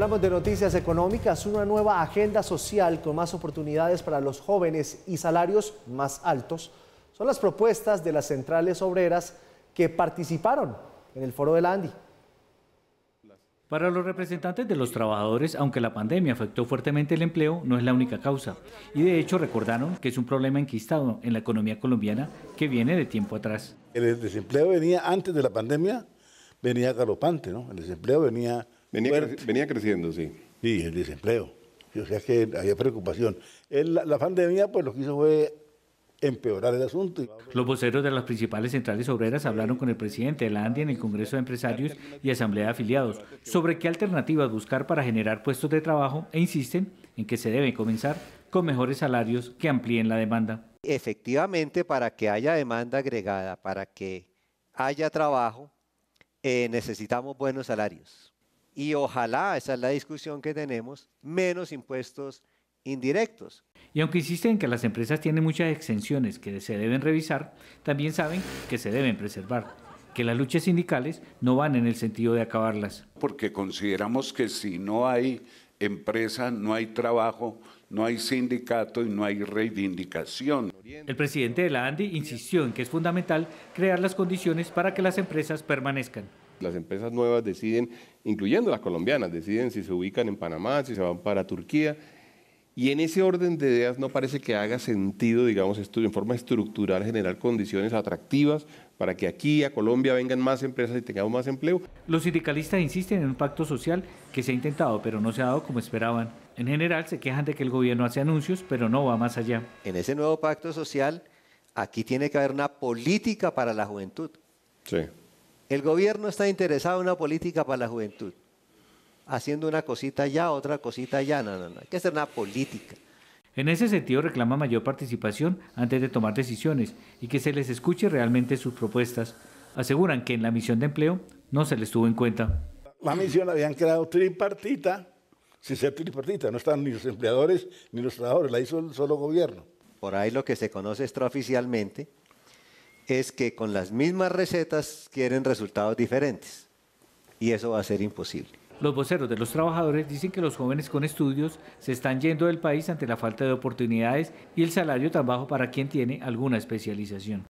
Hablamos de noticias económicas, una nueva agenda social con más oportunidades para los jóvenes y salarios más altos. Son las propuestas de las centrales obreras que participaron en el foro de la ANDI. Para los representantes de los trabajadores, aunque la pandemia afectó fuertemente el empleo, no es la única causa. Y de hecho recordaron que es un problema enquistado en la economía colombiana que viene de tiempo atrás. El desempleo venía antes de la pandemia, venía galopante, ¿no? El desempleo venía Venía, creciendo, sí. Sí, el desempleo. O sea que había preocupación. la, pandemia, pues lo que hizo fue empeorar el asunto. Los voceros de las principales centrales obreras hablaron con el presidente de la ANDI en el Congreso de Empresarios y Asamblea de Afiliados sobre qué alternativas buscar para generar puestos de trabajo e insisten en que se deben comenzar con mejores salarios que amplíen la demanda. Efectivamente, para que haya demanda agregada, para que haya trabajo, eh, necesitamos buenos salarios y ojalá, esa es la discusión que tenemos, menos impuestos indirectos. Y aunque insisten que las empresas tienen muchas exenciones que se deben revisar, también saben que se deben preservar, que las luchas sindicales no van en el sentido de acabarlas. Porque consideramos que si no hay empresa, no hay trabajo, no hay sindicato y no hay reivindicación. El presidente de la ANDI insistió en que es fundamental crear las condiciones para que las empresas permanezcan las empresas nuevas deciden, incluyendo las colombianas, deciden si se ubican en Panamá, si se van para Turquía. Y en ese orden de ideas no parece que haga sentido, digamos, esto, en forma estructural generar condiciones atractivas para que aquí a Colombia vengan más empresas y tengamos más empleo. Los sindicalistas insisten en un pacto social que se ha intentado, pero no se ha dado como esperaban. En general se quejan de que el gobierno hace anuncios, pero no va más allá. En ese nuevo pacto social, aquí tiene que haber una política para la juventud. Sí. El gobierno está interesado en una política para la juventud, haciendo una cosita ya, otra cosita allá, no, no, no, hay que hacer una política. En ese sentido reclama mayor participación antes de tomar decisiones y que se les escuche realmente sus propuestas. Aseguran que en la misión de empleo no se les tuvo en cuenta. La misión habían creado tripartita, sin ser tripartita, no están ni los empleadores ni los trabajadores, la hizo el solo gobierno. Por ahí lo que se conoce extraoficialmente es que con las mismas recetas quieren resultados diferentes. Y eso va a ser imposible. Los voceros de los trabajadores dicen que los jóvenes con estudios se están yendo del país ante la falta de oportunidades y el salario tan bajo para quien tiene alguna especialización.